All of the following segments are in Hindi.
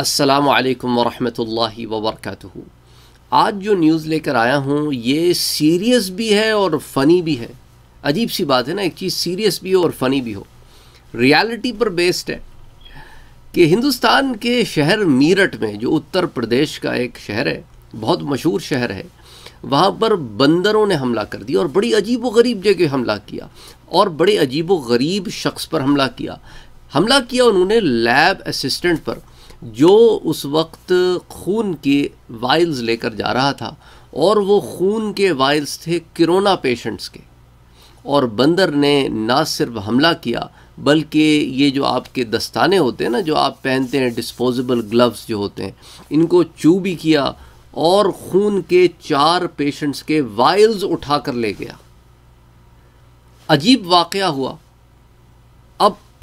अस्सलाम वालेकुम वरहमतुल्लाहि वबरकatuह आज जो न्यूज़ लेकर आया हूँ ये सीरियस भी है और फ़नी भी है अजीब सी बात है ना एक चीज़ सीरियस भी हो और फ़नी भी हो रियलिटी पर बेस्ड है कि हिंदुस्तान के शहर मीरठ में जो उत्तर प्रदेश का एक शहर है बहुत मशहूर शहर है वहाँ पर बंदरों ने हमला कर दिया और बड़ी अजीब व गरीब जगह हमला किया और बड़े अजीब व गरीब शख्स पर हमला किया हमला किया उन्होंने लैब असिस्टेंट पर जो उस वक्त खून के वाइल्स लेकर जा रहा था और वो खून के वाइल्स थे करोना पेशेंट्स के और बंदर ने ना सिर्फ हमला किया बल्कि ये जो आपके दस्ताने होते हैं ना जो आप पहनते हैं डिस्पोजेबल ग्लव्स जो होते हैं इनको चू भी किया और खून के चार पेशेंट्स के वाइल्स कर ले गया अजीब वाक़ हुआ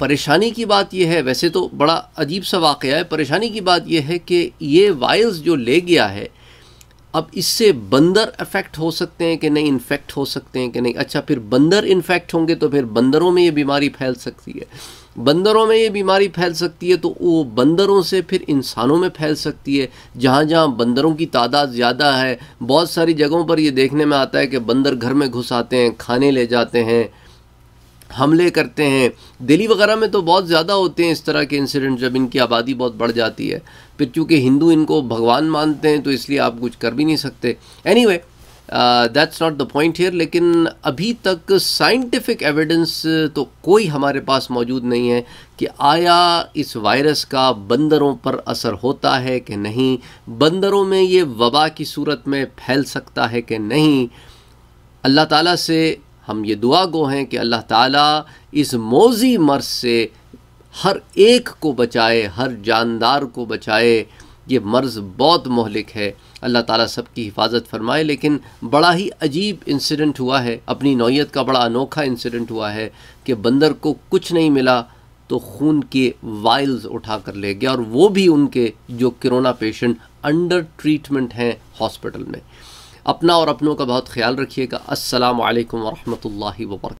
परेशानी की बात यह है वैसे तो बड़ा अजीब सा वाक़ है परेशानी की बात यह है कि ये वायल्स जो ले गया है अब इससे बंदर अफेक्ट हो सकते हैं कि नहीं इन्फेक्ट हो सकते हैं कि नहीं अच्छा फिर बंदर इन्फेक्ट होंगे तो फिर बंदरों में ये बीमारी फैल सकती है बंदरों में ये बीमारी फैल सकती है तो वो बंदरों से फिर इंसानों में फैल सकती है जहाँ जहाँ बंदरों की तादाद ज़्यादा है बहुत सारी जगहों पर ये देखने में आता है कि बंदर घर में घुस आते हैं खाने ले जाते हैं हमले करते हैं दिल्ली वगैरह में तो बहुत ज़्यादा होते हैं इस तरह के इंसिडेंट जब इनकी आबादी बहुत बढ़ जाती है फिर चूँकि हिंदू इनको भगवान मानते हैं तो इसलिए आप कुछ कर भी नहीं सकते anyway that's not the point here लेकिन अभी तक साइंटिफिक एविडेंस तो कोई हमारे पास मौजूद नहीं है कि आया इस वायरस का बंदरों पर असर होता है कि नहीं बंदरों में ये वबा की सूरत में फैल सकता है कि नहीं अल्लाह ताला से हम ये दुआ गो हैं कि अल्लाह ताला इस मोजी मर्ज से हर एक को बचाए हर जानदार को बचाए ये मर्ज़ बहुत मोहलिक है अल्लाह ताला सबकी हिफाजत फरमाए लेकिन बड़ा ही अजीब इंसिडेंट हुआ है अपनी नौीयत का बड़ा अनोखा इंसिडेंट हुआ है कि बंदर को कुछ नहीं मिला तो खून के वाइल्स उठा कर ले गया और वो भी उनके जो कोरोना पेशेंट अंडर ट्रीटमेंट हैं हॉस्पिटल में अपना और अपनों का बहुत ख्याल रखिएगा असलकम वरहमल वर्क